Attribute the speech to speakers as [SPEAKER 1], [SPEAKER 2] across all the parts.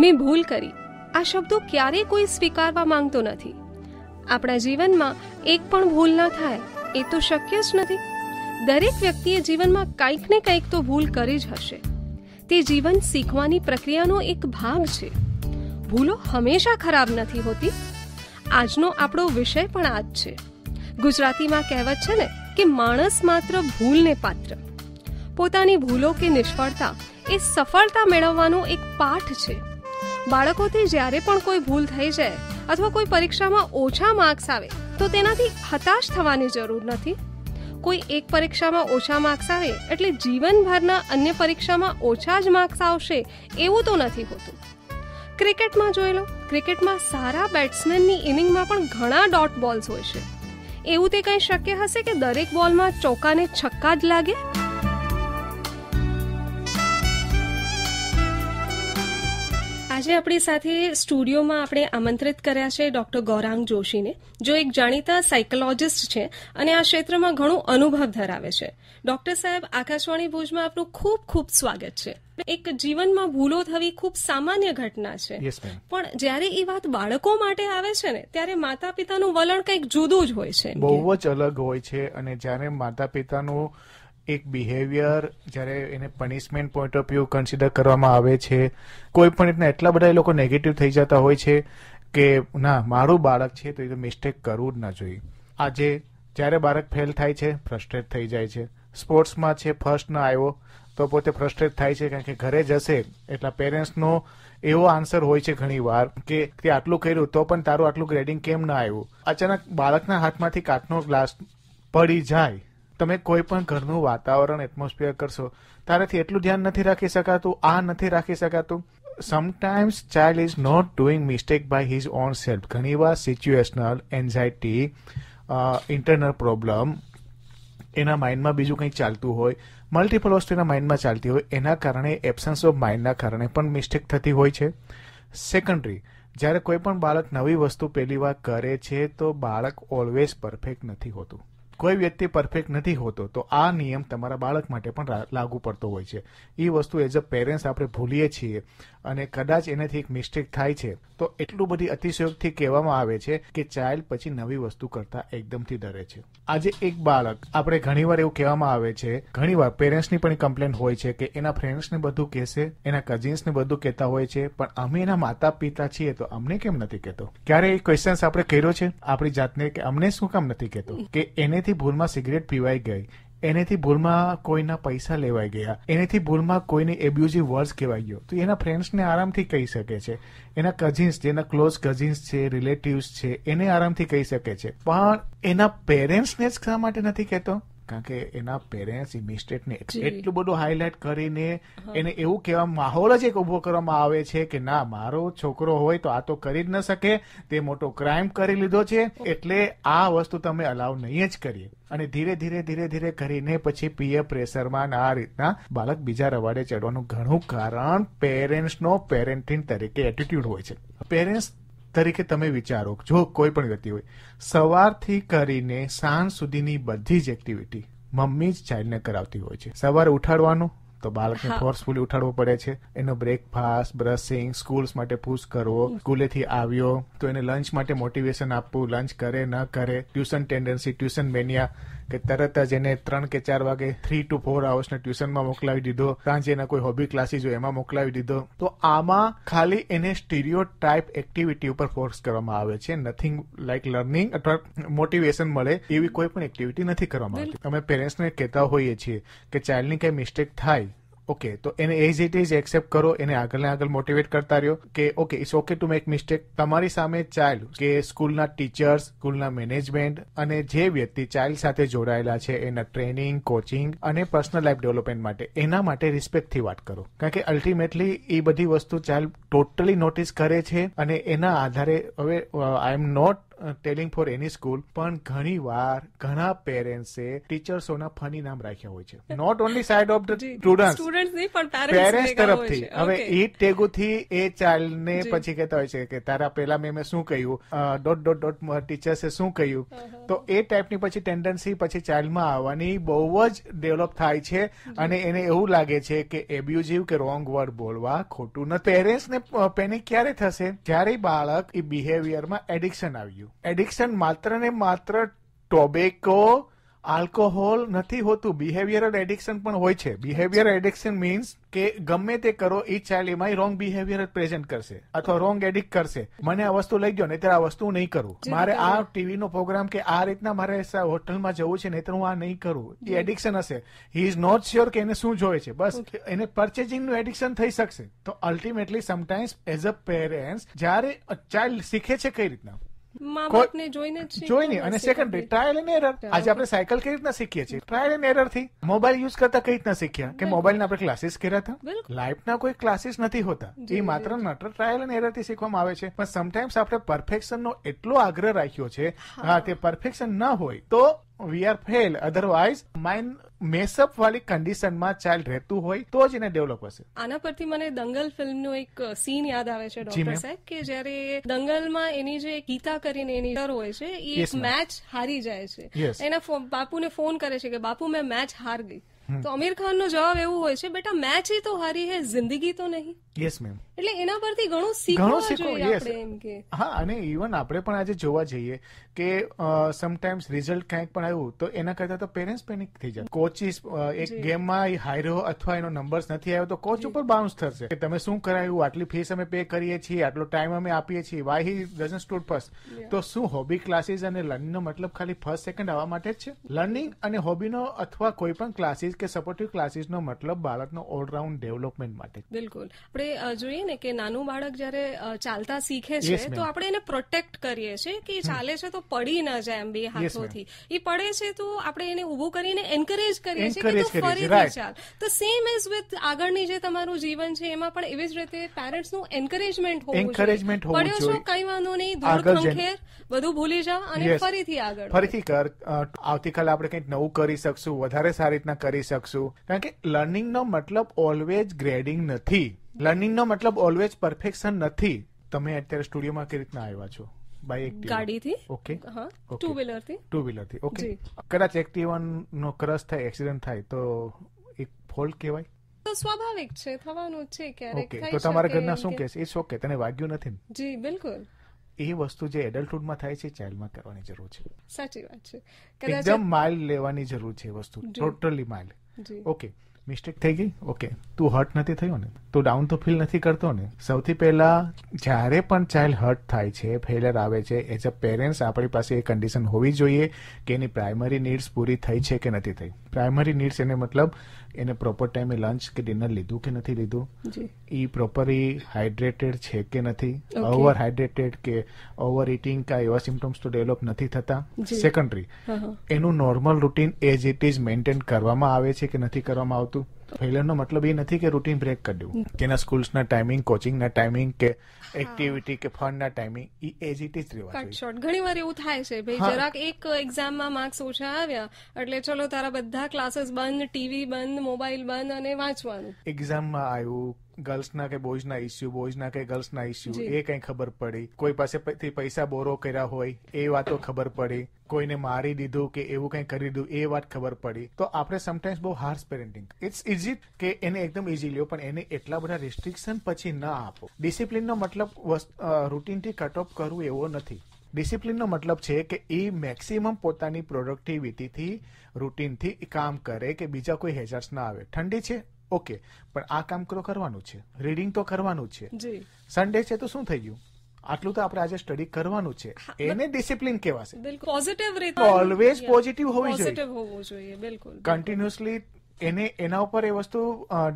[SPEAKER 1] મેં ભૂલ કરી આ શબ્દો ક્યારેય કોઈ સ્વીકારવા માંગતો નથી આપણા જીવનમાં એક પણ ભૂલ ન થાય એ તો શક્ય જ નથી દરેક વ્યક્તિએ જીવનમાં કંઈક ને કંઈક તો ભૂલ કરી જ હશે તે જીવન શીખવાની પ્રક્રિયાનો એક ભાગ છે ભૂલો હંમેશા ખરાબ નથી હોતી આજનો આપણો વિષય પણ આ જ છે ગુજરાતીમાં કહેવત છે ને કે માણસ માત્ર ભૂલને પાત્ર પોતાની ભૂલો કે નિષ્ફળતા એ સફળતા મેળવવાનો એક પાઠ છે બાળકોથી જ્યારે પણ કોઈ ભૂલ થઈ જાય અથવા કોઈ પરીક્ષામાં ઓછા માર્ક્સ આવે તો તેનાથી હતાશ થવાની જરૂર નથી કોઈ એક પરીક્ષામાં ઓછા માર્ક્સ આવે એટલે જીવનભરના અન્ય પરીક્ષામાં ઓછા જ માર્ક્સ આવશે એવું તો નથી હોતું ક્રિકેટમાં જોઈ લો ક્રિકેટમાં સારા બેટ્સમેનની ઇનિંગમાં પણ ઘણા ડોટ બોલ્સ હોય છે એવું તે કંઈ શક્ય હશે કે દરેક બોલમાં ચોકાને છક્કા જ લાગે આજે આપણી સાથે સ્ટુડિયોમાં આપણે આમંત્રિત કર્યા છે ડોક્ટર ગૌરાંગ જોશીને જો એક જાણીતા સાયકોલોજીસ્ટ છે અને આ ક્ષેત્રમાં ઘણું અનુભવ ધરાવે છે ડોક્ટર સાહેબ આકાશવાણી ભુજમાં આપનું ખૂબ ખૂબ સ્વાગત છે એક જીવનમાં ભૂલો થવી ખૂબ સામાન્ય ઘટના છે પણ જ્યારે એ વાત બાળકો માટે આવે છે ને ત્યારે માતા પિતાનું વલણ કંઈક જુદું જ હોય છે બહુ
[SPEAKER 2] જ અલગ હોય છે અને જ્યારે માતા પિતાનું એક બિહેવિયર જ્યારે એને punishment point of view consider કરવામાં આવે છે કોઈ પણ રીતના એટલા બધા એ લોકો નેગેટિવ થઈ જતા હોય છે કે ના મારું બાળક છે તો એ તો મિસ્ટેક કરવું જ ના જોઈએ આજે જ્યારે બાળક ફેલ થાય છે ફ્રસ્ટ્રેટ થઈ જાય છે સ્પોર્ટ્સમાં છે ફર્સ્ટ ના આવ્યો તો પોતે ફ્રસ્ટ્રેટ થાય છે કારણ કે ઘરે જશે એટલા પેરેન્ટ્સનો એવો આન્સર હોય છે ઘણી વાર કે તે આટલું કર્યું તો પણ તારું આટલું ગ્રેડિંગ કેમ ના આવ્યું અચાનક બાળકના હાથમાંથી કાચનો ગ્લાસ પડી જાય તમે કોઈ પણ ઘરનું વાતાવરણ એટમોસ્ફિયર કરશો ત્યારેથી એટલું ધ્યાન નથી રાખી શકાતું આ નથી રાખી શકાતું sometimes child is not doing mistake by his own self ઘણીવાર સિચ્યુએશનલ એન્ઝાયટી ઇન્ટરનલ પ્રોબ્લેમ એના માઇન્ડમાં બીજું કંઈ ચાલતું હોય મલ્ટિપલ વસ્તુ એના માઇન્ડમાં ચાલતી હોય એના કારણે એબસન્સ ઓફ માઇન્ડના કારણે પણ મિસ્ટેક થતી હોય છે સેકન્ડરી જ્યારે કોઈ પણ બાળક નવી વસ્તુ પહેલી વાર કરે છે તો બાળક ઓલવેઝ પરફેક્ટ નથી હોતું કોઈ વ્યક્તિ પરફેક્ટ નથી હોતો તો આ નિયમ તમારા બાળક માટે પણ લાગુ પડતો હોય છે એ વસ્તુ એઝ અ પેરેન્ટ્સ આપણે ભૂલીએ છીએ અને કદાચ એનાથી એક મિસ્ટેક થાય છે તો એટલું બધી અતિશયોગથી કહેવામાં આવે છે કે ચાઇલ્ડ પછી નવી વસ્તુ કરતા એકદમથી ડરે છે આજે એક બાળક આપણે ઘણીવાર એવું કહેવામાં આવે છે ઘણીવાર પેરેન્ટ્સની પણ કમ્પ્લેન હોય છે કે એના ફ્રેન્ડ્સને બધું કહેશે એના કઝિન્સને બધું કહેતા હોય છે પણ અમે એના માતા પિતા છીએ તો અમને કેમ નથી કહેતો ક્યારે એ ક્વેશ્ચન્સ આપણે કર્યો છે આપણી જાતને કે અમને શું કામ નથી કહેતો કે એનેથી એનેથી ભૂલમાં સિગરેટ પીવાઈ ગઈ એનેથી ભૂલમાં કોઈના પૈસા લેવાઈ ગયા એનેથી ભૂલમાં કોઈને એબ્યુઝિવ વર્ડ્સ કહેવાઈ ગયો તો એના ફ્રેન્ડ્સને આરામથી કહી શકે છે એના કઝિન્સ જેના ક્લોઝ કઝિન્સ છે રિલેટિવ્સ છે એને આરામથી કહી શકે છે પણ એના પેરેન્ટ્સને જ શા માટે નથી કહેતો કારણ કે એના પેરેન્ટ્સ મિસ્ટેકને એટલું બધું હાઇલાઇટ કરીને એને એવું કહેવા માહોલ જ એક ઉભો કરવામાં આવે છે કે ના મારો છોકરો હોય તો આ તો કરી જ ન શકે તે મોટો ક્રાઇમ કરી લીધો છે એટલે આ વસ્તુ તમે અલાવ નહીં જ કરીએ અને ધીરે ધીરે ધીરે ધીરે કરીને પછી પીએ પ્રેશરમાં આ રીતના બાળક બીજા રવાડે ચડવાનું ઘણું કારણ પેરેન્ટ્સનો પેરેન્ટિંગ તરીકે એટીટ્યુડ હોય છે પેરેન્ટ્સ તરીકે તમે વિચારો જો કોઈ પણ ગતિ હોય સવારથી કરીને સાંજ સુધીની બધી જ એક્ટિવિટી મમ્મી જ ચાઇલ્ડને કરાવતી હોય છે સવારે ઉઠાડવાનું તો બાળકને ફોર્સફુલી ઉઠાડવો પડે છે એનો બ્રેકફાસ્ટ બ્રશિંગ સ્કૂલ્સ માટે પુશ કરવો સ્કૂલેથી આવ્યો તો એને લંચ માટે મોટિવેશન આપવું લંચ કરે ન કરે ટ્યુશન ટેન્ડન્સી ટ્યુશન મેનિયા કે તરત જ એને ત્રણ કે ચાર વાગે થ્રી ટુ ફોર આવર્સને ટ્યુશનમાં મોકલાવી દીધો સાંજે એના કોઈ હોબી ક્લાસીસ હોય એમાં મોકલાવી દીધો તો આમાં ખાલી એને સ્ટીરિયો ટાઈપ એક્ટિવિટી ઉપર ફોર્સ કરવામાં આવે છે નથિંગ લાઈક લર્નિંગ અથવા મોટિવેશન મળે એવી કોઈ પણ એક્ટિવિટી નથી કરવામાં આવતી અમે પેરેન્ટ્સને કહેતા હોઈએ છીએ કે ચાઇલ્ડની કંઈ મિસ્ટેક થાય ઓકે તો એને એઝ ઇટ ઇઝ એક્સેપ્ટ કરો એને આગળ ને આગળ મોટિવેટ કરતા રહ્યો કે okay it's okay to make mistake તમારી સામે ચાઇલ્ડ કે સ્કૂલના ટીચર્સ સ્કૂલના મેનેજમેન્ટ અને જે વ્યક્તિ ચાઇલ્ડ સાથે જોડાયેલા છે એના ટ્રેનિંગ કોચિંગ અને પર્સનલ લાઈફ ડેવલપમેન્ટ માટે એના માટે રિસ્પેક્ટથી વાત કરો કારણ કે અલ્ટિમેટલી એ બધી વસ્તુ ચાઇલ્ડ ટોટલી નોટિસ કરે છે અને એના આધારે હવે I am not telling for એની સ્કૂલ પણ ઘણી વાર ઘણા પેરેન્ટ્સે ટીચર્સોના ફની નામ રાખ્યા હોય છે not only side of the
[SPEAKER 1] student parents તરફથી હવે એ
[SPEAKER 2] ટેગુથી એ ચાઇલ્ડને પછી કહેતા હોય છે કે તારા પેલા મેં શું કહ્યું ડોટ ડોટ ડોટ ટીચર્સે શું કહ્યું તો એ ટાઈપની પછી ટેન્ડન્સી પછી ચાઇલ્ડમાં આવવાની બહુ જ ડેવલપ થાય છે અને એને એવું લાગે છે કે એબ્યુઝિવ કે રોંગ વર્ડ બોલવા ખોટું નથી પેરેન્ટ્સને પેનિક ક્યારે થશે જ્યારે બાળક એ બિહેવિયરમાં એડિક્શન આવ્યું એડિક્શન માત્ર ને માત્ર ટોબેકો આલ્કોહોલ નથી હોતું બિહેવિયરલ એડિક્શન પણ હોય છે બિહેવિયર એડિક્શન મીન્સ કે ગમે તે કરો એ ચાઇલ્ડ એમાં રોંગ બિહેવિયર પ્રેઝન્ટ કરશે અથવા રોંગ એડિક્ટ કરશે મને આ વસ્તુ લઈ ગયો નહીં આ વસ્તુ નહીં કરું મારે આ ટીવી નો પ્રોગ્રામ કે આ રીતના મારે હોટલમાં જવું છે નહીં હું આ નહીં કરું એ એડિક્શન હશે હી ઇઝ નોટ શ્યોર કે એને શું જોવે છે બસ એને પરચેજિંગ નું એડિક્શન થઈ શકશે તો ultimately sometimes as a parents જ્યારે ચાઇલ્ડ શીખે છે કઈ રીતના
[SPEAKER 1] જોઈને જોઈને અને સેકન્ડરી
[SPEAKER 2] ટ્રાયલ એન્ડ એરર આજે આપણે સાયકલ કઈ રીતના શીખીએ છીએ ટ્રાયલ એન્ડ એરર થી મોબાઈલ યુઝ કરતા કઈ રીતના શીખ્યા કે મોબાઈલ મોબાઈલના આપણે ક્લાસીસ કર્યા હતા લાઈફના કોઈ ક્લાસીસ નથી હોતા એ માત્ર માત્ર ટ્રાયલ એન્ડ એરર થી શીખવામાં આવે છે પણ સમટાઈમ્સ આપણે પરફેક્શન નો એટલો આગ્રહ રાખ્યો છે હા તે પરફેક્શન ના હોય તો we are fail otherwise mind mess up વાળી કન્ડિશનમાં ચાઇલ્ડ રહેતું હોય તો જ એને ડેવલપ હશે
[SPEAKER 1] આના પરથી મને દંગલ ફિલ્મ ફિલ્મનો એક સીન યાદ આવે છે ડોક્ટર સાહેબ કે જ્યારે દંગલમાં એની જે ગીતા કરીને એની ડર હોય છે એ મેચ હારી જાય છે એના બાપુને ફોન કરે છે કે બાપુ મેં મેચ હાર ગઈ તો અમીર ખાનનો જવાબ એવું હોય છે બેટા મેચ એ તો હારી હે જિંદગી તો નહીં યસ મેમ એટલે એના પરથી ઘણું શીખવું યસ
[SPEAKER 2] હા અને ઇવન આપણે પણ આજે જોવા જઈએ કે સમટાઈમ્સ રિઝલ્ટ કાંઈક પણ આવ્યું તો એના કરતા તો પેરેન્ટ્સ પેનિક થઈ જાય કોચિસ એક ગેમમાં હાર્યો અથવા એનો નંબર્સ નથી આવ્યો તો કોચ ઉપર બાઉન્સ થશે કે તમે શું કરાયું આટલી ફીસ અમે પે કરીએ છીએ આટલો ટાઈમ અમે આપીએ છીએ why he doesn't study first તો શું હોબી ક્લાસીસ અને લર્નિંગનો મતલબ ખાલી ફર્સ્ટ સેકન્ડ આવવા માટે જ છે લર્નિંગ અને હોબીનો અથવા કોઈ પણ ક્લાસીસ કે સપોર્ટિવ ક્લાસીસનો મતલબ બાળકનો ઓલરાઉન્ડ ડેવલપમેન્ટ માટે
[SPEAKER 1] બિલકુલ આપણે જોઈએ ને કે નાનું બાળક જયારે ચાલતા શીખે છે તો આપણે એને પ્રોટેક્ટ કરીએ છીએ કે ચાલે છે તો પડી ના જાય એમ બી હાથોથી એ પડે છે તો આપણે એને ઊભું કરીને એન્કરેજ કરીએ છીએ કે ફરીથી ચાલ તો સેમ એઝ વિથ આગળની જે તમારું જીવન છે એમાં પણ એવી જ રીતે પેરેન્ટ્સનું એન્કરેજમેન્ટ હોવું એન્કરેજમેન્ટ પડ્યો છો કઈ વાંધો નહીં દૂર ખેર બધું ભૂલી જા અને ફરીથી આગળ
[SPEAKER 2] ફરીથી કર આવતીકાલે આપણે કંઈક નવું કરી શકશું વધારે સારી રીતના કરી શકશું કારણ કે લર્નિંગનો મતલબ ઓલવેઝ ગ્રેડિંગ નથી લર્નિંગનો મતલબ ઓલવેઝ પરફેક્શન નથી તમે અત્યારે સ્ટુડિયોમાં કઈ રીતના આવ્યા છો બાય એક્ટિવા ગાડીથી ઓકે હા ટુ વ્હીલરથી ટુ વ્હીલરથી ઓકે કદાચ એક્ટિવાનો ક્રશ થાય એક્સિડન્ટ થાય તો એક ફોલ્ટ કહેવાય
[SPEAKER 1] તો સ્વાભાવિક છે થવાનું છે ક્યારેક તો તમારા ઘરના શું કહેશે
[SPEAKER 2] ઇટ્સ ઓકે તને વાગ્યું નથી જી બિલકુલ એ વસ્તુ જે એડલ્ટહુડમાં થાય છે ચાઇલ્ડમાં કરવાની જરૂર છે
[SPEAKER 1] સાચી વાત છે એકદમ
[SPEAKER 2] માઇલ લેવાની જરૂર છે વસ્તુ ટોટલી માઇલ ઓકે મિસ્ટેક થઈ ગઈ ઓકે તું હર્ટ નથી થયો ને તું ડાઉન તો ફીલ નથી કરતો ને સૌથી પહેલા જ્યારે પણ ચાઇલ્ડ હર્ટ થાય છે ફેલર આવે છે એઝ અ પેરેન્ટ્સ આપણી પાસે એ કન્ડિશન હોવી જોઈએ કે એની પ્રાઇમરી નીડ્સ પૂરી થઈ છે કે નથી થઈ પ્રાઇમરી નીડ્સ એને મતલબ એને પ્રોપર ટાઈમે લંચ કે ડિનર લીધું કે નથી લીધું એ પ્રોપર એ હાઇડ્રેટેડ છે કે નથી ઓવર હાઇડ્રેટેડ કે ઓવર ઇટિંગ કા એવા સિમ્ટમ્સ તો ડેવલપ નથી થતા સેકન્ડરી એનું normal routine as it is maintain કરવામાં આવે છે કે નથી કરવામાં આવતું ફેલિયરનો મતલબ એ નથી કે રૂટીન બ્રેક કર્યું દેવું તેના સ્કૂલ્સના ટાઈમિંગ કોચિંગના ટાઈમિંગ કે એક્ટિવિટી કે ફંડના ટાઈમિંગ એ એઝ ઇટ ઇઝ રહેવા કટ
[SPEAKER 1] શોર્ટ ઘણી વાર એવું થાય છે ભાઈ જરાક એક એક્ઝામમાં માર્ક્સ ઓછા આવ્યા એટલે ચલો તારા બધા ક્લાસીસ બંધ ટીવી બંધ મોબાઈલ બંધ અને વાંચવાનું
[SPEAKER 2] એક્ઝામમાં આવ્યું ગર્લ્સના કે બોયઝના ઇસ્યુ બોયઝના કે ગર્લ્સના ઇસ્યુ એ કંઈ ખબર પડી કોઈ પાસેથી પૈસા બોરો કર્યા હોય એ વાતો ખબર પડી કોઈને મારી દીધું કે એવું કંઈ કરી દીધું એ વાત ખબર પડી તો આપણે સમટાઈમ્સ બહુ હાર્શ પેરેન્ટિંગ ઇટ્સ ઇઝી કે એને એકદમ ઇઝી લ્યો પણ એને એટલા બધા રિસ્ટ્રિક્શન પછી ના આપો ડિસિપ્લિનનો મતલબ રૂટીનથી કટ ઓફ કરવું એવો નથી ડિસિપ્લિનનો મતલબ છે કે એ મેક્સિમમ પોતાની પ્રોડક્ટિવિટીથી રૂટીનથી કામ કરે કે બીજા કોઈ હેઝર્સ ના આવે ઠંડી છે ઓકે પણ આ કામ કરો કરવાનું છે રીડિંગ તો કરવાનું છે સન્ડે છે તો શું થઈ ગયું આટલું તો આપણે આજે સ્ટડી કરવાનું છે એને ડિસિપ્લિન કહેવાશે
[SPEAKER 1] પોઝિટિવ રીતે ઓલવેઝ પોઝિટિવ હોવી જોઈએ જોઈએ બિલકુલ
[SPEAKER 2] કન્ટિન્યુઅસલી એને એના ઉપર એ વસ્તુ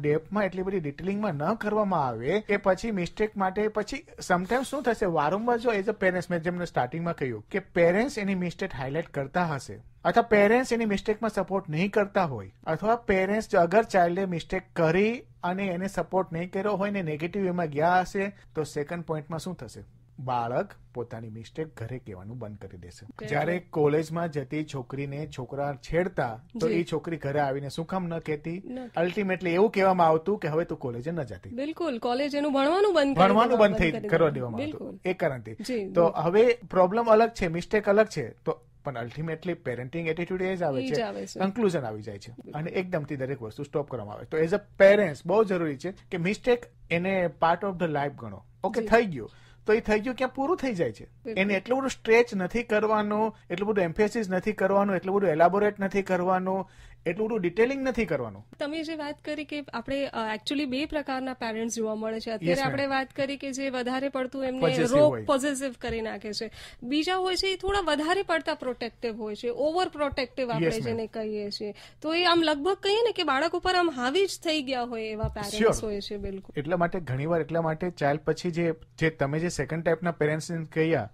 [SPEAKER 2] ડેપમાં એટલી બધી ડિટેલિંગમાં ન કરવામાં આવે કે પછી મિસ્ટેક માટે પછી સમટાઈમ્સ શું થશે વારંવાર જો એઝ અ પેરેન્ટ્સ મેં જેમને સ્ટાર્ટિંગમાં કહ્યું કે પેરેન્ટ્સ એની મિસ્ટેક હાઇલાઇટ કરતા હશે અથવા પેરેન્ટ્સ એની મિસ્ટેકમાં સપોર્ટ નહીં કરતા હોય અથવા પેરેન્ટ્સ જો અગર ચાઇલ્ડે મિસ્ટેક કરી અને એને સપોર્ટ નહીં કર્યો હોય ને નેગેટિવ એમાં ગયા હશે તો સેકન્ડ પોઈન્ટમાં શું થશે બાળક પોતાની મિસ્ટેક ઘરે કહેવાનું બંધ કરી દેશે જ્યારે કોલેજમાં જતી છોકરીને છોકરા છેડતા તો એ છોકરી ઘરે આવીને શું કામ ન કહેતી અલ્ટિમેટલી એવું કહેવામાં આવતું કે હવે તું કોલેજે ન જતી
[SPEAKER 1] બિલકુલ કોલેજ એનું ભણવાનું બંધ ભણવાનું બંધ થઈ કરવા દેવામાં આવતું
[SPEAKER 2] એ કારણથી તો હવે પ્રોબ્લેમ અલગ છે મિસ્ટેક અલગ છે તો પણ અલ્ટિમેટલી પેરેન્ટિંગ એટીટ્યુડ એ જ આવે છે કન્ક્લુઝન આવી જાય છે અને એકદમથી દરેક વસ્તુ સ્ટોપ કરવામાં આવે તો એઝ અ પેરેન્ટ્સ બહુ જરૂરી છે કે મિસ્ટેક એને પાર્ટ ઓફ ધ લાઈફ ગણો ઓકે થઈ ગયું તો એ થઈ ગયું ક્યાં પૂરું થઈ જાય છે એને એટલું બધું સ્ટ્રેચ નથી કરવાનું એટલું બધું એમ્ફેસિસ નથી કરવાનું એટલું બધું એલાબોરેટ નથી કરવાનું એટલું બધું ડિટેલિંગ નથી કરવાનું
[SPEAKER 1] તમે જે વાત કરી કે આપણે એકચ્યુઅલી બે પ્રકારના પેરેન્ટ્સ જોવા મળે છે અત્યારે આપણે વાત કરી કે જે વધારે પડતું એમને રોગ પોઝિટિવ કરી નાખે છે બીજા હોય છે એ થોડા વધારે પડતા પ્રોટેક્ટિવ હોય છે ઓવર પ્રોટેક્ટિવ આપણે જેને કહીએ છીએ તો એ આમ લગભગ કહીએ ને કે બાળક ઉપર આમ હાવી જ થઈ ગયા હોય એવા પેરેન્ટ્સ હોય છે બિલકુલ
[SPEAKER 2] એટલા માટે ઘણીવાર એટલા માટે ચાઇલ્ડ પછી જે જે તમે જે સેકન્ડ ટાઈપના પેરેન્ટ્સ કહ્યા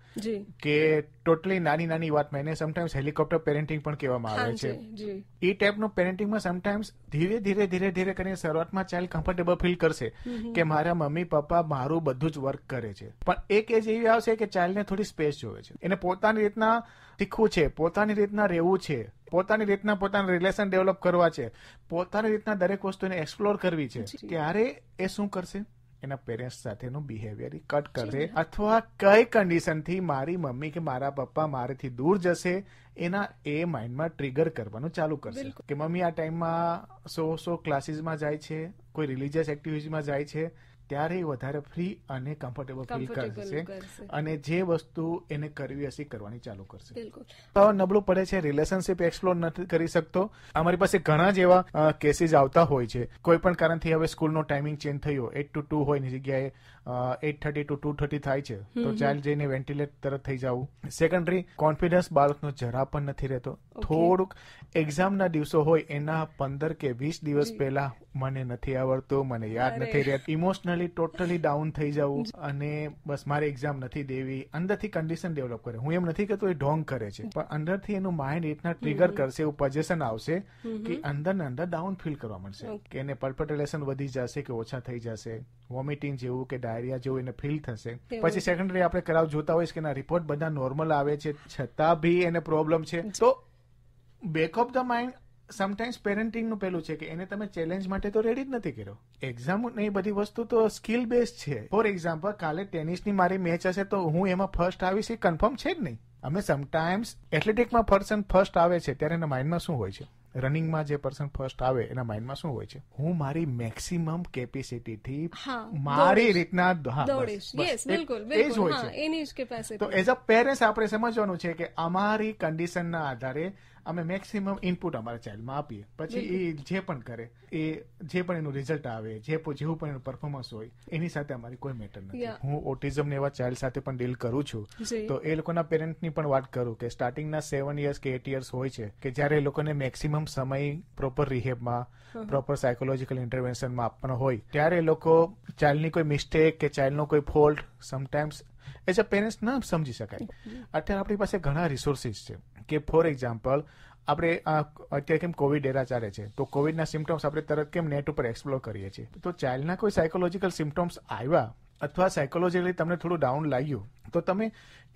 [SPEAKER 2] કે ટોટલી નાની નાની વાત મેં સમટાઈમ્સ હેલિકોપ્ટર પેરેન્ટિંગ પણ કહેવામાં આવે છે એ ટાઈપ બાળકનો પેરેન્ટિંગમાં સમટાઈમ્સ ધીરે ધીરે ધીરે ધીરે કરીને શરૂઆતમાં ચાઇલ્ડ કમ્ફર્ટેબલ ફીલ કરશે કે મારા મમ્મી પપ્પા મારું બધું જ વર્ક કરે છે પણ એક એજ એવી આવશે કે ચાઇલ્ડને થોડી સ્પેસ જોવે છે એને પોતાની રીતના શીખવું છે પોતાની રીતના રહેવું છે પોતાની રીતના પોતાના રિલેશન ડેવલપ કરવા છે પોતાની રીતના દરેક વસ્તુને એક્સપ્લોર કરવી છે ત્યારે એ શું કરશે એના પેરેન્ટ્સ સાથેનું બિહેવિયર કટ કરશે અથવા કઈ કન્ડિશનથી મારી મમ્મી કે મારા પપ્પા મારેથી દૂર જશે એના એ માઇન્ડમાં ટ્રિગર કરવાનું ચાલુ કરશે કે મમ્મી આ ટાઈમમાં સો સો ક્લાસીસમાં જાય છે કોઈ રિલીજિયસ એક્ટિવિટીમાં જાય છે ત્યારે એ વધારે ફ્રી અને કમ્ફર્ટેબલ ફીલ કરશે અને જે વસ્તુ એને કરવી હશે કરવાની ચાલુ કરશે તો નબળું પડે છે રિલેશનશિપ એક્સપ્લોર નથી કરી શકતો અમારી પાસે ઘણા જ એવા કેસીસ આવતા હોય છે કોઈ પણ કારણથી હવે સ્કૂલનો ટાઈમિંગ ચેન્જ થયો એટ ટુ ટુ હોય ની જગ્યાએ eight thirty to two thirty થાય છે તો ચાઇલ્ડ જઈને વેન્ટિલેટ તરત થઈ જવું સેકન્ડરી કોન્ફિડન્સ બાળકનો જરા પણ નથી રહેતો થોડુંક એક્ઝામના દિવસો હોય એના પંદર કે વીસ દિવસ પહેલા મને નથી આવડતું મને યાદ નથી રહેતું ઇમોશનલી ટોટલી ડાઉન થઈ જવું અને બસ મારે એક્ઝામ નથી દેવી અંદરથી કન્ડિશન ડેવલપ કરે હું એમ નથી કહેતો એ ઢોંગ કરે છે પણ અંદરથી એનું માઇન્ડ રીતના ટ્રિગર કરશે એવું પજેશન આવશે કે અંદર ને અંદર ડાઉન ફીલ કરવા મળશે કે એને પર્પટલેશન વધી જશે કે ઓછા થઈ જશે વોમિટિંગ જેવું કે ડાયરિયા જેવું એને ફીલ થશે પછી સેકન્ડરી આપણે કરાવ જોતા હોઈએ કે ના રિપોર્ટ બધા નોર્મલ આવે છે છતાં બી એને પ્રોબ્લેમ છે તો back of the mind sometimes પેરેન્ટિંગનું પેલું છે કે એને તમે ચેલેન્જ માટે તો રેડી જ નથી કર્યો એક્ઝામ ને એ બધી વસ્તુ તો સ્કિલ બેઝ છે ફોર એક્ઝામ્પલ કાલે ટેનિસની મારી મેચ હશે તો હું એમાં ફર્સ્ટ આવીશ એ કન્ફર્મ છે જ નહીં અમે સમટાઈમ્સ એથ્લેટિકમાં પર્સન ફર્સ્ટ આવે છે ત્યારે એના માઇન્ડમાં શું હોય છે રનિંગમાં જે પર્સન ફર્સ્ટ આવે એના માઇન્ડમાં શું હોય છે હું મારી મેક્સિમમ કેપેસિટીથી મારી રીતના તો એઝ અ પેરેન્ટ્સ આપણે સમજવાનું છે કે અમારી કન્ડિશનના આધારે અમે મેક્સિમમ ઇનપુટ અમારા ચાઇલ્ડમાં આપીએ પછી એ જે પણ કરે એ જે પણ એનું રિઝલ્ટ આવે જે જેવું પણ એનું પરફોર્મન્સ હોય એની સાથે અમારી કોઈ મેટર નથી હું ઓટિઝમ ને એવા ચાઇલ્ડ સાથે પણ ડીલ કરું છું તો એ લોકોના પેરેન્ટની પણ વાત કરું કે સ્ટાર્ટિંગના સેવન યર્સ કે એટ ઇયર્સ હોય છે કે જ્યારે એ લોકોને મેક્સિમમ સમય પ્રોપર રિહેબમાં પ્રોપર સાયકોલોજીકલ ઇન્ટરવેન્શનમાં આપવાનો હોય ત્યારે એ લોકો ચાઇલ્ડની કોઈ મિસ્ટેક કે ચાઇલ્ડનો કોઈ fault sometimes as a parents ના સમજી શકાય અત્યારે આપણી પાસે ઘણા રિસોર્સિસ છે કે ફોર એક્ઝામ્પલ આપણે અત્યારે કેમ કોવિડ એરા ચાલે છે તો કોવિડના સિમ્ટમ્સ આપણે તરત કેમ નેટ ઉપર એક્સપ્લોર કરીએ છીએ તો ચાઇલ્ડના કોઈ સાયકોલોજીકલ સિમ્ટમ્સ આવ્યા અથવા સાયકોલોજીકલી તમને થોડું ડાઉન લાગ્યું તો તમે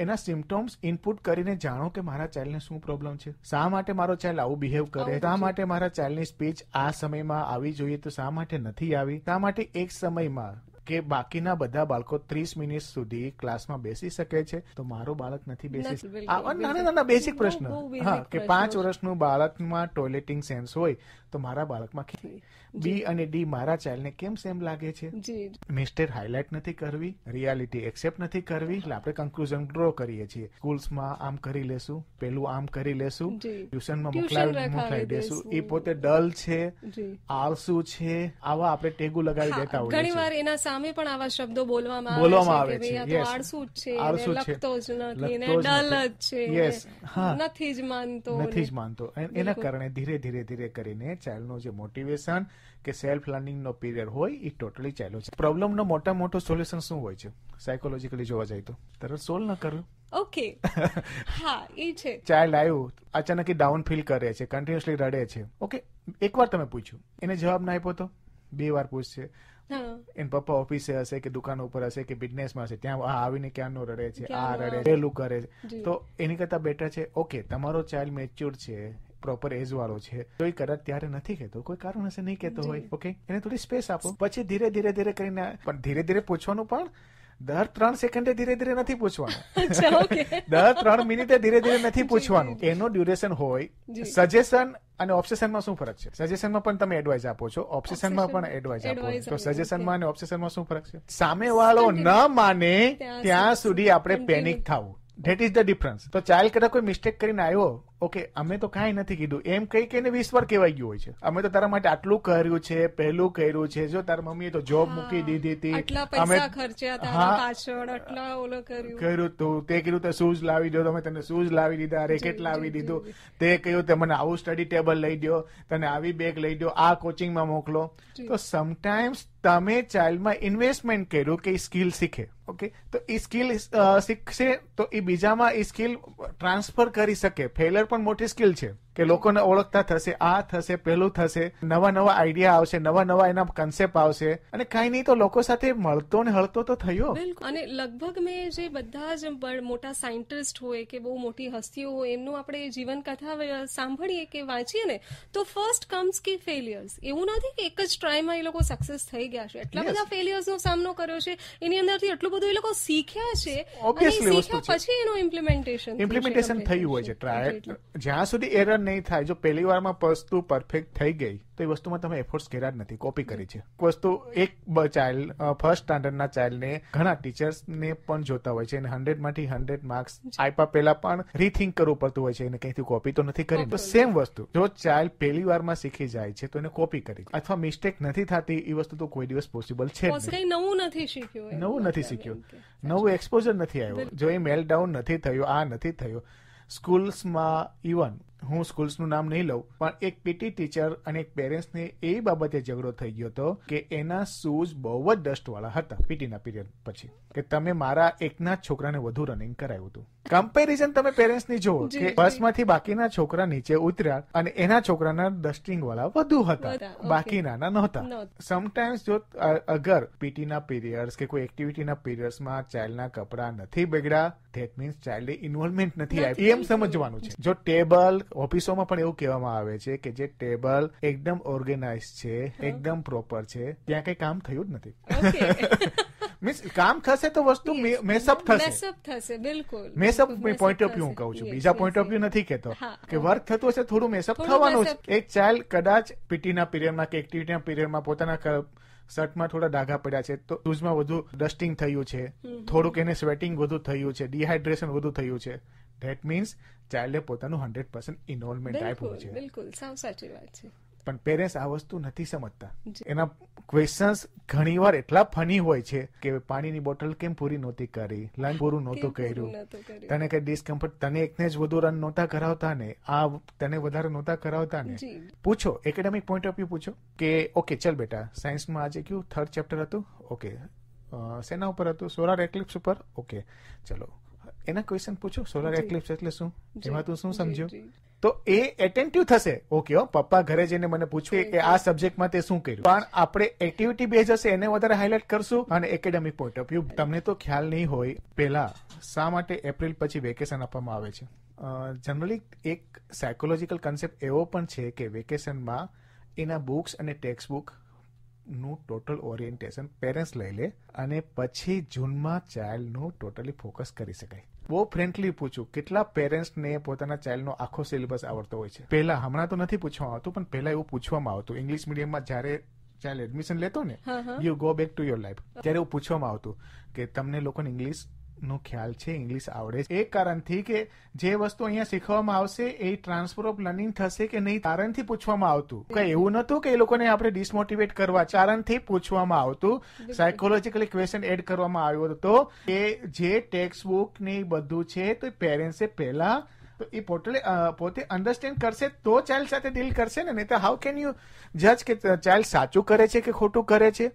[SPEAKER 2] એના સિમ્ટમ્સ ઇનપુટ કરીને જાણો કે મારા ચાઇલ્ડને શું પ્રોબ્લેમ છે શા માટે મારો ચાઇલ્ડ આવું બિહેવ કરે શા માટે મારા ચાઇલ્ડની સ્પીચ આ સમયમાં આવી જોઈએ તો શા માટે નથી આવી શા માટે એક સમયમાં કે બાકીના બધા બાળકો ત્રીસ મિનિટ સુધી ક્લાસમાં બેસી શકે છે તો મારો બાળક નથી બેસી નાના નાના બેસિક પ્રશ્ન હા કે પાંચ વર્ષનું બાળકમાં ટોયલેટિંગ સેન્સ હોય તો મારા બાળકમાં કેટલી બી અને ડી મારા ચાઇલ્ડને કેમ સેમ લાગે છે મિસ્ટેક હાઇલાઇટ નથી કરવી રિયાલિટી એક્સેપ્ટ નથી કરવી એટલે આપણે કન્ક્લુઝન ડ્રો કરીએ છીએ સ્કૂલ્સમાં આમ કરી લેશું પેલું આમ કરી લેશું ટ્યુશનમાં મોકલાવી મોકલાવી દેશું એ પોતે ડલ છે આળસુ છે આવા આપણે ટેગુ લગાવી દેતા હોઈએ ઘણી
[SPEAKER 1] વાર એના સામે પણ આવા શબ્દો બોલવામાં બોલવામાં આવે છે આળસુ જ છે લખતો જ નથી નથી જ માનતો નથી જ માનતો એના કારણે
[SPEAKER 2] ધીરે ધીરે ધીરે કરીને ચાઇલ્ડનું જે મોટિવેશન કે સેલ્ફ લર્નિંગનો પીરિયડ હોય એ ટોટલી ચાલ્યો છે પ્રોબ્લેમનો મોટા મોટો સોલ્યુશન શું હોય છે સાયકોલોજીકલી જોવા જાય તો તરત સોલ્વ ન કર્યું
[SPEAKER 1] ઓકે હા એ છે
[SPEAKER 2] ચાઇલ્ડ આવ્યું અચાનક ડાઉન ફીલ કરે છે કન્ટિન્યુઅસલી રડે છે ઓકે એકવાર તમે પૂછ્યું એને જવાબ ના આપ્યો તો બે વાર પૂછશે એન પપ્પા ઓફિસે હશે કે દુકાન ઉપર હશે કે બિઝનેસમાં હશે ત્યાં આ આવીને ક્યાંનો રડે છે આ રડે પેલું કરે છે તો એની કરતા બેટર છે ઓકે તમારો ચાઇલ્ડ મેચ્યોર છે પ્રોપર એજ વાળો છે તો એ કદાચ ત્યારે નથી કહેતો કોઈ કારણ હશે નહીં કહેતો હોય ઓકે એને થોડી સ્પેસ આપો પછી ધીરે ધીરે ધીરે કરીને પણ ધીરે ધીરે પૂછવાનું પણ દર ત્રણ સેકન્ડે ધીરે ધીરે નથી પૂછવાનું
[SPEAKER 1] દર
[SPEAKER 2] ત્રણ મિનિટે ધીરે ધીરે નથી પૂછવાનું એનો ડ્યુરેશન હોય સજેશન અને ઓબ્સેશનમાં શું ફરક છે સજેશનમાં પણ તમે એડવાઇસ આપો છો ઓબ્સેશનમાં પણ એડવાઇસ આપો તો સજેશનમાં અને ઓબ્સેશનમાં શું ફરક છે સામે વાળો ન માને ત્યાં સુધી આપણે પેનિક થવું ધેટ ઇઝ ધ ડિફરન્સ તો ચાઇલ્ડ કદાચ કોઈ મિસ્ટેક કરીને આવ્યો ઓકે અમે તો કાંઈ નથી કીધું એમ કહી કહીને વિશ્વર વાર કહેવાઈ ગયું હોય છે અમે તો તારા માટે આટલું કર્યું છે પહેલું કર્યું છે જો તારા મમ્મીએ તો જોબ મૂકી દીધી હતી અમે પાછળ
[SPEAKER 1] કર્યું
[SPEAKER 2] કર્યું તું તે કીધું તે શૂઝ લાવી દો તમે તને શૂઝ લાવી દીધા રેકેટ લાવી દીધું તે કહ્યું તે મને આવું સ્ટડી ટેબલ લઈ દો તને આવી બેગ લઈ દો આ કોચિંગમાં મોકલો તો સમટાઈમ્સ તમે ચાઇલ્ડમાં ઇન્વેસ્ટમેન્ટ કર્યું કે એ સ્કિલ શીખે ઓકે તો એ સ્કિલ શીખશે તો એ બીજામાં એ સ્કિલ ટ્રાન્સફર કરી શકે ફેલર પણ મોટી સ્કિલ છે કે લોકોને ઓળખતા થશે આ થશે પેલું થશે નવા નવા આઈડિયા આવશે નવા નવા એના કન્સેપ્ટ આવશે અને કાંઈ નહીં તો લોકો સાથે મળતો ને હળતો તો થયો
[SPEAKER 1] અને લગભગ મેં જે બધા જ મોટા સાયન્ટિસ્ટ હોય કે બહુ મોટી હસ્તીઓ હોય એમનું આપણે જીવન કથા સાંભળીએ કે વાંચીએ ને તો ફર્સ્ટ કમ્સ કે ફેલિયર્સ એવું નથી કે એક જ ટ્રાયમાં એ લોકો સક્સેસ થઈ ગયા છે એટલા બધા ફેલિયર્સ નો સામનો કર્યો છે એની અંદરથી એટલું બધું એ લોકો શીખ્યા છે અને પછી એનું ઇમ્પ્લિમેન્ટેશન ઇમ્પ્લિમેન્ટેશન
[SPEAKER 2] થયું હોય છે ટ્રાય જ્યાં સુધી એરર નહીં થાય જો પહેલી વારમાં વસ્તુ પરફેક્ટ થઈ ગઈ તો એ વસ્તુમાં તમે એફર્ટ્સ કર્યા જ નથી કોપી કરી છે વસ્તુ એક ચાઇલ્ડ ફર્સ્ટ સ્ટાન્ડર્ડના ચાઇલ્ડને ઘણા ટીચર્સને પણ જોતા હોય છે અને હંડ્રેડમાંથી હંડ્રેડ માર્ક્સ આપ્યા પહેલા પણ રીથિંક કરવું પડતું હોય છે એને કંઈથી કોપી તો નથી કરી સેમ વસ્તુ જો ચાઇલ્ડ પહેલી વારમાં શીખી જાય છે તો એને કોપી કરી અથવા મિસ્ટેક નથી થતી એ વસ્તુ તો કોઈ દિવસ પોસિબલ છે
[SPEAKER 1] નવું નથી શીખ્યું
[SPEAKER 2] નવું નથી શીખ્યું નવું એક્સપોઝર નથી આવ્યું જો એ મેલડાઉન નથી થયું આ નથી થયું સ્કૂલ્સમાં ઇવન હું સ્કૂલ્સનું નામ નહીં લઉં પણ એક પીટી ટીચર અને એક પેરેન્ટ્સને એ બાબતે ઝઘડો થઈ ગયો હતો કે એના શૂઝ બહુ જ ડસ્ટવાળા હતા પીટીના પીરિયડ પછી કે તમે મારા એકના છોકરાને વધુ રનિંગ કરાયું હતું કમ્પેરિઝન તમે પેરેન્ટ્સની જુઓ કે બસમાંથી બાકીના છોકરા નીચે ઉતર્યા અને એના છોકરાના ડસ્ટિંગ વાળા વધુ હતા બાકીના નહોતા સમટાઈમ્સ જો અગર પીટીના પીરિયડ્સ કે કોઈ એક્ટિવિટીના પીરિયડ્સમાં ચાઇલ્ડના કપડાં નથી બગડ્યા ધેટ મીન્સ ચાઇલ્ડ ઇન્વોલ્વમેન્ટ નથી આવી એમ સમજવાનું છે જો ટેબલ ઓફિસોમાં પણ એવું કહેવામાં આવે છે કે જે ટેબલ એકદમ ઓર્ગેનાઇઝ છે એકદમ પ્રોપર છે ત્યાં કઈ કામ થયું જ નથી મીન્સ કામ થશે તો વસ્તુ મેસઅપ થશે મેસઅપ
[SPEAKER 1] થશે બિલકુલ મેસઅપ પોઈન્ટ ઓફ વ્યૂ હું કહું છું બીજા પોઈન્ટ ઓફ
[SPEAKER 2] વ્યૂ નથી કહેતો કે વર્ક થતું હશે થોડું મેસઅપ થવાનું છે એક ચાઇલ્ડ કદાચ પીટીના પીરિયડમાં કે એક્ટિવિટીના પીરિયડમાં પોતાના શર્ટમાં થોડા ડાઘા પડ્યા છે તો શૂઝમાં વધુ ડસ્ટિંગ થયું છે થોડુંક એને સ્વેટિંગ વધુ થયું છે ડિહાઇડ્રેશન વધુ થયું છે ધેટ મીન્સ ચાઇલ્ડે પોતાનું હંડ્રેડ પર્સન્ટ ઇન્વોલ્વમેન્ટ આપ્યું છે
[SPEAKER 1] બિલકુલ સાવ સાચી વાત છે
[SPEAKER 2] પણ પેરેન્ટ્સ આ વસ્તુ નથી સમજતા એના ક્વેશ્ચન્સ ઘણીવાર એટલા ફની હોય છે કે પાણીની બોટલ કેમ પૂરી નહોતી કરી લંચ પૂરું નહોતું કર્યું તને કઈ ડિસ્કમ્ફર્ટ તને એકને જ વધુ રન નહોતા કરાવતા ને આ તને વધારે નહોતા કરાવતા ને પૂછો એકેડેમિક પોઈન્ટ ઓફ વ્યૂ પૂછો કે ઓકે ચલ બેટા સાયન્સમાં આજે કયું થર્ડ ચેપ્ટર હતું ઓકે શેના ઉપર હતું સોલાર એક્લિપ્સ ઉપર ઓકે ચલો એના ક્વેશ્ચન પૂછો સોલર એક્લિપ્સ એટલે શું એમાં તું શું સમજ્યો તો એ એટેન્ટિવ થશે ઓકે પપ્પા ઘરે જઈને મને પૂછશે કે આ સબ્જેક્ટમાં તે શું કર્યું પણ આપણે એક્ટિવિટી બેઝ હશે એને વધારે હાઇલાઇટ કરશું અને એકેડેમિક પોઈન્ટ ઓફ વ્યૂ તમને તો ખ્યાલ નહીં હોય પહેલા શા માટે એપ્રિલ પછી વેકેશન આપવામાં આવે છે જનરલી એક સાયકોલોજીકલ કન્સેપ્ટ એવો પણ છે કે વેકેશનમાં એના બુક્સ અને ટેક્સ્ટ બુક નું ટોટલ ઓરિએન્ટેશન પેરેન્ટ્સ લઈ લે અને પછી જૂનમાં ચાઇલ્ડનું ટોટલી ફોકસ કરી શકાય બહુ ફ્રેન્કલી પૂછું કેટલા પેરેન્ટ્સને પોતાના ચાઇલ્ડનો આખો સિલેબસ આવડતો હોય છે પહેલા હમણાં તો નથી પૂછવામાં આવતું પણ પહેલા એવું પૂછવામાં આવતું ઇંગ્લિશ મીડિયમમાં જ્યારે ચાઇલ્ડ એડમિશન લેતો ને you go back to your life ત્યારે એવું પૂછવામાં આવતું કે તમને લોકોને ઇંગ્લિશ નો ખ્યાલ છે ઇંગ્લિશ આવડે છે એ કારણથી કે જે વસ્તુ અહીંયા શીખવામાં આવશે એ ટ્રાન્સફર ઓફ લર્નિંગ થશે કે નહીં કારણથી પૂછવામાં આવતું કઈ એવું નતું કે એ લોકોને આપણે ડિસમોટિવેટ કરવા ચારણથી પૂછવામાં આવતું સાયકોલોજીકલી ક્વેશ્ચન એડ કરવામાં આવ્યો હતો કે જે ટેક્સ્ટ બુક ને બધું છે તો પેરેન્ટ્સે પહેલા તો એ પોટલે પોતે અન્ડરસ્ટેન્ડ કરશે તો ચાઇલ્ડ સાથે ડીલ કરશે ને નહીં તો હાઉ કેન યુ જજ કે ચાઇલ્ડ સાચું કરે છે કે ખોટું કરે છે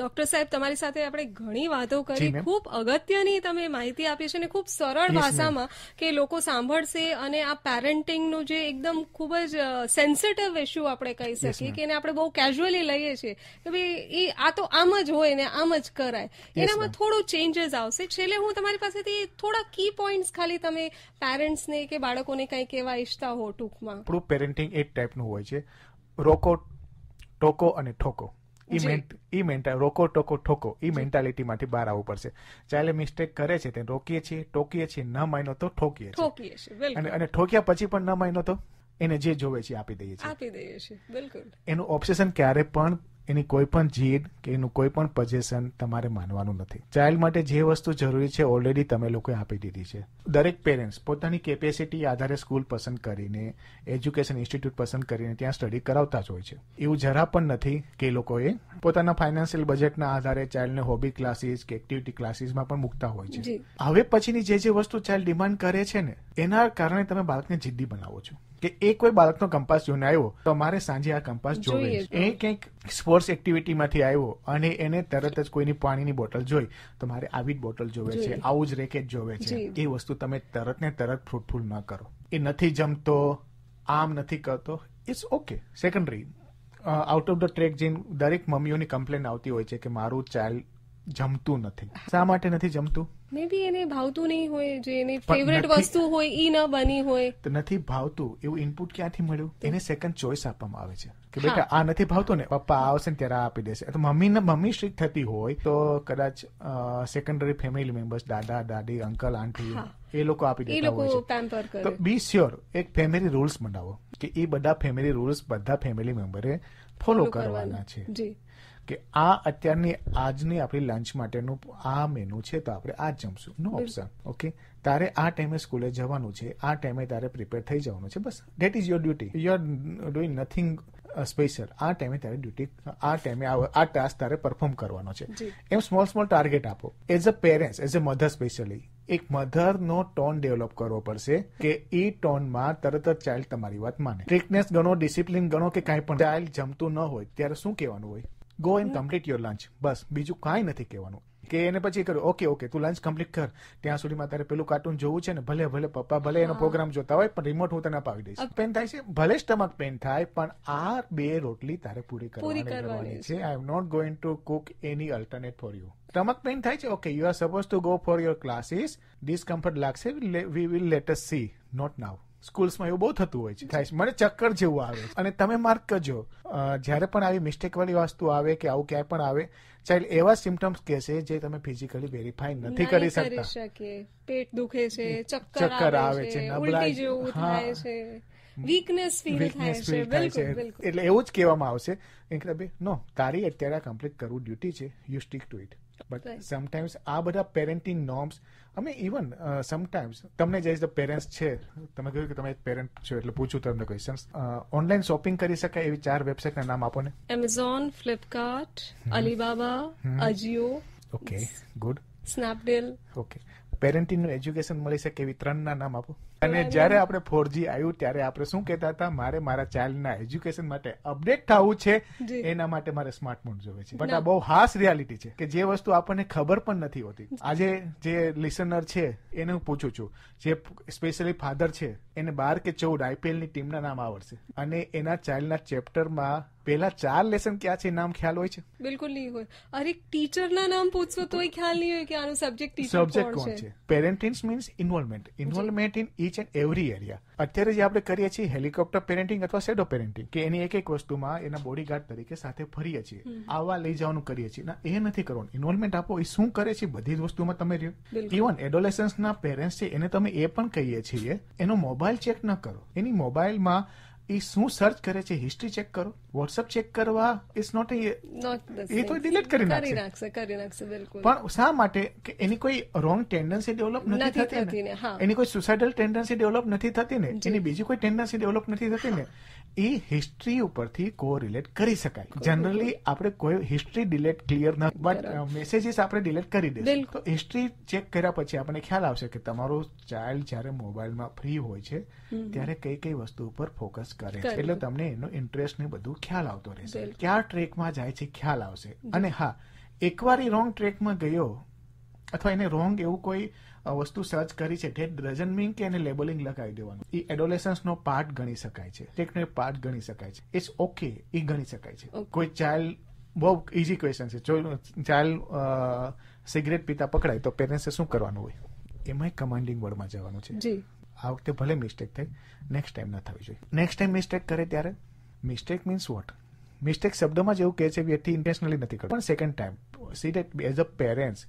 [SPEAKER 1] ડોક્ટર સાહેબ તમારી સાથે આપણે ઘણી વાતો કરી ખૂબ અગત્યની તમે માહિતી આપી છે અને ખૂબ સરળ ભાષામાં કે લોકો સાંભળશે અને આ પેરેન્ટિંગનું જે એકદમ ખૂબ જ સેન્સિટિવ ઇશ્યુ આપણે કહી શકીએ કે એને આપણે બહુ કેઝ્યુઅલી લઈએ છીએ કે ભાઈ એ આ તો આમ જ હોય ને આમ જ કરાય એનામાં થોડું ચેન્જીસ આવશે છેલ્લે હું તમારી પાસેથી થોડા કી પોઈન્ટ્સ ખાલી તમે પેરેન્ટ્સને કે બાળકોને કંઈક એવા ઈચ્છતા હો ટૂંકમાં આપણું
[SPEAKER 2] પેરેન્ટિંગ એક ટાઈપનું હોય છે રોકો ટોકો અને ઠોકો ઈ મેન્ટા રોકો ટોકો ઠોકો ઈ મેન્ટાલિટીમાંથી બહાર આવવું પડશે ચાલે મિસ્ટેક કરે છે તે રોકીએ છીએ ટોકીએ છીએ ન માનો તો ઠોકીએ
[SPEAKER 1] છીએ અને અને
[SPEAKER 2] ઠોક્યા પછી પણ ન માનો તો એને જે જોવે છે આપી દઈએ છીએ
[SPEAKER 1] આપી દઈએ છીએ બિલકુલ
[SPEAKER 2] એનું ઓબ્સેશન ક્યારે પણ એની કોઈ પણ જીદ કે એનું કોઈ પણ પજેશન તમારે માનવાનું નથી ચાઇલ્ડ માટે જે વસ્તુ જરૂરી છે ઓલરેડી તમે લોકોએ આપી દીધી છે દરેક પેરેન્ટ્સ પોતાની કેપેસિટી આધારે સ્કૂલ પસંદ કરીને એજ્યુકેશન ઇન્સ્ટિટ્યૂટ પસંદ કરીને ત્યાં સ્ટડી કરાવતા જ હોય છે એવું જરા પણ નથી કે લોકોએ પોતાના ફાઇનાન્શિયલ બજેટના આધારે ચાઇલ્ડને હોબી ક્લાસીસ કે એક્ટિવિટી ક્લાસીસમાં પણ મૂકતા હોય છે હવે પછીની જે જે વસ્તુ ચાઇલ્ડ ડિમાન્ડ કરે છે ને એના કારણે તમે બાળકને જિદ્દી બનાવો છો કે એ કોઈ બાળકનો કંપાસ જોઈને આવ્યો તો મારે સાંજે આ કંપાસ જોવે એ કંઈક સ્પોર્ટ્સ એક્ટિવિટીમાંથી આવ્યો અને એને તરત જ કોઈની પાણીની બોટલ જોઈ તો મારે આવી જ બોટલ જોવે છે આવું જ રેકેટ જોવે છે એ વસ્તુ તમે તરત ને તરત ફ્રૂટફુલ ન કરો એ નથી જમતો આમ નથી કરતો it's okay secondary out of the track જે દરેક મમ્મીઓની કમ્પ્લેન આવતી હોય છે કે મારું ચાઇલ્ડ જમતું નથી શા માટે નથી જમતું
[SPEAKER 1] મે એને ભાવતું નહીં હોય જે એની ફેવરેટ વસ્તુ હોય ઈ ન બની હોય
[SPEAKER 2] તો નથી ભાવતું એવું ઇનપુટ ક્યાંથી મળ્યું એને સેકન્ડ ચોઈસ આપવામાં આવે છે કે બેટા આ નથી ભાવતું ને પપ્પા આવશે ને ત્યારે આપી દેશે તો મમ્મી મમ્મી સ્ટ્રીક થતી હોય તો કદાચ સેકન્ડરી ફેમિલી મેમ્બર્સ દાદા દાદી અંકલ આંટી એ લોકો આપી દેતા
[SPEAKER 1] હોય તો
[SPEAKER 2] બી શ્યોર એક ફેમિલી રૂલ્સ બનાવો કે એ બધા ફેમિલી રૂલ્સ બધા ફેમિલી મેમ્બરે ફોલો કરવાના છે કે આ અત્યારની આજની આપણી લંચ માટેનું આ મેનુ છે તો આપણે આ જ જમશું નો ઓપ્શન ઓકે તારે આ ટાઈમે સ્કૂલે જવાનું છે આ ટાઈમે તારે પ્રિપેર થઈ જવાનું છે બસ that is your duty you are doing nothing special આ ટાઈમે તારે ડ્યુટી આ ટાઈમે આ ટાસ્ક તારે પરફોર્મ કરવાનો છે એમ સ્મોલ સ્મોલ ટાર્ગેટ આપો as a parents as a mother specially એક મધરનો ટોન ડેવલપ કરવો પડશે કે એ ટોનમાં તરત જ ચાઇલ્ડ તમારી વાત માને સ્ટ્રિક્ટનેસ ગણો ડિસિપ્લિન ગણો કે કાંઈ પણ ચાઇલ્ડ જમતું ન હોય ત્યારે શું કહેવાનું હોય go and complete your lunch બસ બીજું કાંઈ નથી કહેવાનું કે એને પછી કર્યું ઓકે ઓકે તું લંચ કમ્પ્લીટ કર ત્યાં સુધીમાં તારે પેલું કાર્ટૂન જોવું છે ને ભલે ભલે પપ્પા ભલે એનો પ્રોગ્રામ જોતા હોય પણ રિમોટ હું તને અપાવી દઈશ પેન થાય છે ભલે સ્ટમક પેન થાય પણ આ બે રોટલી તારે પૂરી કરવાની છે I am not going to cook any alternate for you stomach pain થાય છે okay you are suppose to go for your classes discomfort લાગશે we will let us see not now સ્કૂલ્સમાં એવું બહુ થતું હોય છે થાય છે મને ચક્કર જેવું આવે અને તમે માર્ક કરજો જ્યારે પણ આવી મિસ્ટેકવાળી વસ્તુ આવે કે આવું ક્યાંય પણ આવે ચાઇલ્ડ એવા સિમ્ટમ્સ કહેશે જે તમે ફિઝિકલી વેરીફાઈ નથી કરી શકતા
[SPEAKER 1] પેટ દુખે છે ચક્કર આવે છે નબળાઈ જેવું થાય છે વીકનેસ ફીલ થાય છે એટલે
[SPEAKER 2] એવું જ કહેવામાં આવશે નો તારી અત્યારે કમ્પ્લીટ કરવું ડ્યુટી છે you stick to it but sometimes આ બધા પેરેન્ટિંગ નોર્મ્સ અમે ઇવન સમટાઈમ્સ તમને જે ધ પેરેન્ટ્સ છે તમે કહ્યું કે તમે એક પેરેન્ટ છો એટલે પૂછું તમને ક્વેશ્ચન્સ ઓનલાઈન શોપિંગ કરી શકાય એવી ચાર વેબસાઇટના નામ આપો ને
[SPEAKER 1] Amazon Flipkart Alibaba Ajio
[SPEAKER 2] okay good Snapdeal okay પેરેન્ટિંગનું એજ્યુકેશન મળી શકે એવી ત્રણના નામ આપો અને જ્યારે આપણે ફોરજી આવ્યું ત્યારે આપણે શું કહેતા હતા મારે મારા ચાઇલ્ડના એજ્યુકેશન માટે અપડેટ થવું છે એના માટે મારે સ્માર્ટફોન જોવે છે બટ આ બહુ હાસ રિયાલિટી છે કે જે વસ્તુ આપણને ખબર પણ નથી હોતી આજે જે લિસનર છે એને હું પૂછું છું જે સ્પેશિયલી ફાધર છે એને બાર કે ચૌદ આઈપીએલની ટીમના નામ આવડશે અને એના ચાઇલ્ડના ચેપ્ટરમાં પેલા ચાર લેસન ક્યાં છે નામ ખ્યાલ હોય છે
[SPEAKER 1] બિલકુલ નહીં હોય અરે ટીચર ના નામ પૂછશો તોય ખ્યાલ નહીં હોય કે આનો સબ્જેક્ટ ટીચર સબ્જેક્ટ કોણ છે
[SPEAKER 2] parenting means involvement involvement in each and every area અત્યારે જે આપણે કરીએ છીએ હેલિકોપ્ટર પેરેન્ટિંગ અથવા સેડો પેરેન્ટિંગ કે એની એક એક વસ્તુમાં એના બોડીગાર્ડ તરીકે સાથે ફરીએ છીએ આવવા લઈ જવાનું કરીએ છીએ એ નથી કરવાનું ઇન્વોલ્વમેન્ટ આપો એ શું કરે છે બધી જ વસ્તુમાં તમે રહ્યો ઇવન ના પેરેન્ટ્સ છે એને તમે એ પણ કહીએ છીએ એનો મોબાઈલ ચેક ન કરો એની મોબાઈલમાં એ શું સર્ચ કરે છે હિસ્ટ્રી ચેક કરો વોટ્સઅપ ચેક કરવા ઇઝ નોટ એ
[SPEAKER 1] તો ડિલીટ કરી નાખશે કરી નાખશે બિલકુલ પણ
[SPEAKER 2] શા માટે કે એની કોઈ રોંગ ટેન્ડન્સી ડેવલપ નથી થતી ને એની કોઈ સુસાઇડલ ટેન્ડન્સી ડેવલપ નથી થતી ને એની બીજી કોઈ ટેન્ડન્સી ડેવલપ નથી થતી ને એ હિસ્ટ્રી ઉપરથી કોરિલેટ કરી શકાય જનરલી આપણે કોઈ હિસ્ટ્રી ડિલેટ ક્લિયર ન બટ મેસેજીસ આપણે ડિલેટ કરી દઈશું તો હિસ્ટ્રી ચેક કર્યા પછી આપણને ખ્યાલ આવશે કે તમારો ચાઇલ્ડ જ્યારે મોબાઈલમાં ફ્રી હોય છે ત્યારે કઈ કઈ વસ્તુ ઉપર ફોકસ કરે છે એટલે તમને એનો ઇન્ટરેસ્ટ ને બધું ખ્યાલ આવતો રહેશે કયા ટ્રેકમાં જાય છે ખ્યાલ આવશે અને હા એકવાર એ રોંગ ટ્રેકમાં ગયો અથવા એને રોંગ એવું કોઈ વસ્તુ સર્ચ કરી છે ડેટ ડઝન મીન કે એને લેબલિંગ લગાવી દેવાનું એ નો પાર્ટ ગણી શકાય છે ટેકનો પાર્ટ ગણી શકાય છે ઇટ્સ ઓકે એ ગણી શકાય છે કોઈ ચાઇલ્ડ બહુ ઇઝી ક્વેશ્ચન છે જો ચાઇલ્ડ સિગરેટ પીતા પકડાય તો પેરેન્ટ્સે શું કરવાનું હોય એમાં કમાન્ડિંગ વર્ડમાં જવાનું છે આ વખતે ભલે મિસ્ટેક થાય નેક્સ્ટ ટાઈમ ના થવી જોઈએ નેક્સ્ટ ટાઈમ મિસ્ટેક કરે ત્યારે મિસ્ટેક મીન્સ વોટ મિસ્ટેક શબ્દમાં જ એવું કહે છે વ્યક્તિ ઇન્ટેન્શનલી નથી કરતો પણ second time see date as a parents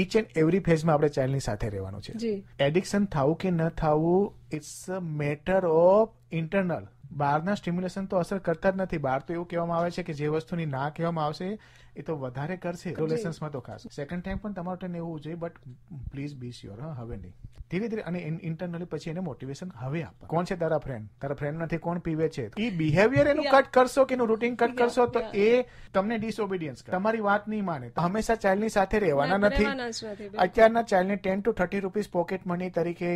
[SPEAKER 2] each and every ફેઝમાં આપણે ચાઇલ્ડની સાથે રહેવાનું છે એડિક્શન થવું કે ન થવું it's a matter of internal બહારના સ્ટિમ્યુલેશન તો અસર કરતા જ નથી બહાર તો એવું કહેવામાં આવે છે કે જે વસ્તુની ના કહેવામાં આવશે એ તો વધારે કરશે રિલેશન્સમાં તો ખાસ સેકન્ડ ટાઈમ પણ તમારું ટેન એવું જોઈએ બટ પ્લીઝ બી શ્યોર હા હવે નહીં ધીરે ધીરે અને ઇન્ટરનલી પછી એને મોટિવેશન હવે આપ કોણ છે તારા ફ્રેન્ડ તારા ફ્રેન્ડ નથી કોણ પીવે છે એ બિહેવિયર એનું કટ કરશો કે એનું રૂટીન કટ કરશો તો એ તમને ડિસઓબિડિયન્સ તમારી વાત નહીં માને હંમેશા ચાઇલ્ડની સાથે રહેવાના
[SPEAKER 1] નથી
[SPEAKER 2] અત્યારના ચાઇલ્ડને ten to thirty rupees pocket money તરીકે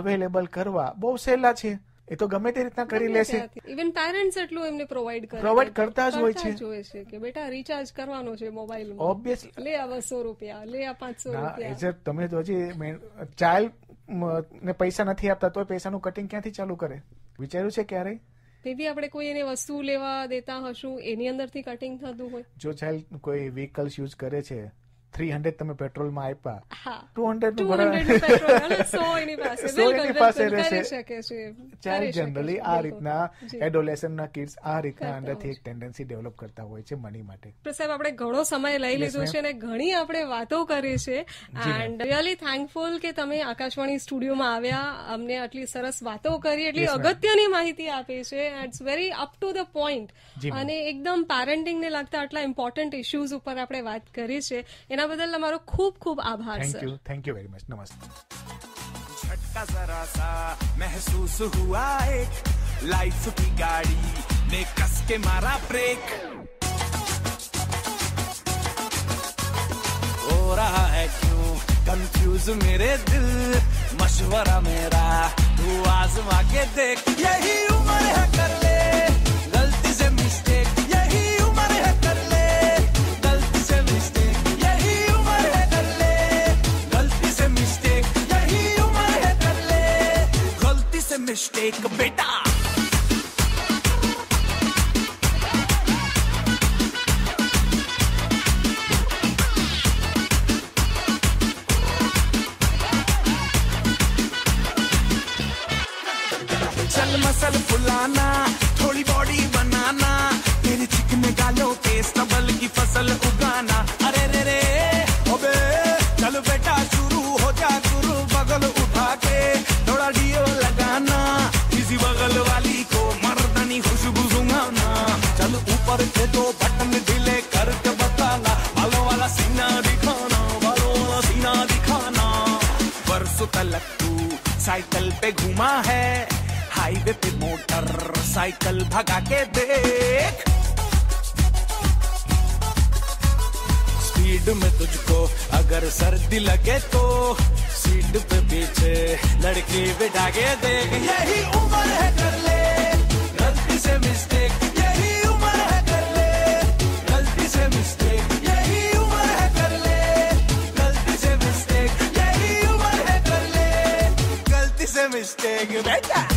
[SPEAKER 2] અવેલેબલ કરવા બહુ સહેલા છે એ તો ગમે તે રીતના કરી લેશે
[SPEAKER 1] ઇવન પેરેન્ટ્સ એટલું એમને પ્રોવાઈડ કરે પ્રોવાઈડ કરતા જ હોય છે જોવે છે કે બેટા રિચાર્જ કરવાનો છે મોબાઈલ ઓબ્વિયસલી લે આ બસો રૂપિયા લે આ પાંચસો રૂપિયા એઝ
[SPEAKER 2] તમે તો હજી ચાઇલ્ડ ને પૈસા નથી આપતા તો પૈસાનું કટિંગ ક્યાંથી ચાલુ કરે વિચાર્યું છે ક્યારે
[SPEAKER 1] મેબી આપણે કોઈ એને વસ્તુ લેવા દેતા હશું એની અંદરથી કટિંગ થતું હોય
[SPEAKER 2] જો ચાઇલ્ડ કોઈ વ્હીકલ્સ યુઝ કરે છે થ્રી હંડ્રેડ તમે પેટ્રોલમાં આપ્યા ટુ હંડ્રેડ સો એની પાસે રહેશે ચાઇલ્ડ જનરલી આ રીતના એડોલેસનના કિડ્સ આ રીતના અંદરથી એક ટેન્ડન્સી ડેવલપ કરતા હોય છે મની માટે
[SPEAKER 1] સાહેબ આપણે ઘણો સમય લઈ લીધો છે અને ઘણી આપણે વાતો કરી છે એન્ડ રિયલી થેન્કફુલ કે તમે આકાશવાણી સ્ટુડિયોમાં આવ્યા અમને આટલી સરસ વાતો કરી એટલી અગત્યની માહિતી આપે છે it's very up to the point અને એકદમ પેરેન્ટિંગને લાગતા આટલા ઇમ્પોર્ટન્ટ ઇશ્યુઝ ઉપર આપણે વાત કરી છે એના એના બદલ તમારો ખૂબ ખૂબ આભાર thank you
[SPEAKER 2] thank you very much નમસ્તે
[SPEAKER 3] झटका जरा सा महसूस हुआ एक लाइफ की गाड़ी ने कस के मारा ब्रेक हो रहा है क्यों कंफ्यूज मेरे दिल मशवरा मेरा तू आजमा के देख यही उम्र है कर ले। रिश्ते का बेटा पे घुमा है हाईवे पे मोटर साइकिल भगा के देख स्पीड में तुझको अगर सर्दी लगे तो सीट पे पीछे लड़की बिठा के देख यही उम्र है कर ले गलती से मिस्टेक segmenta.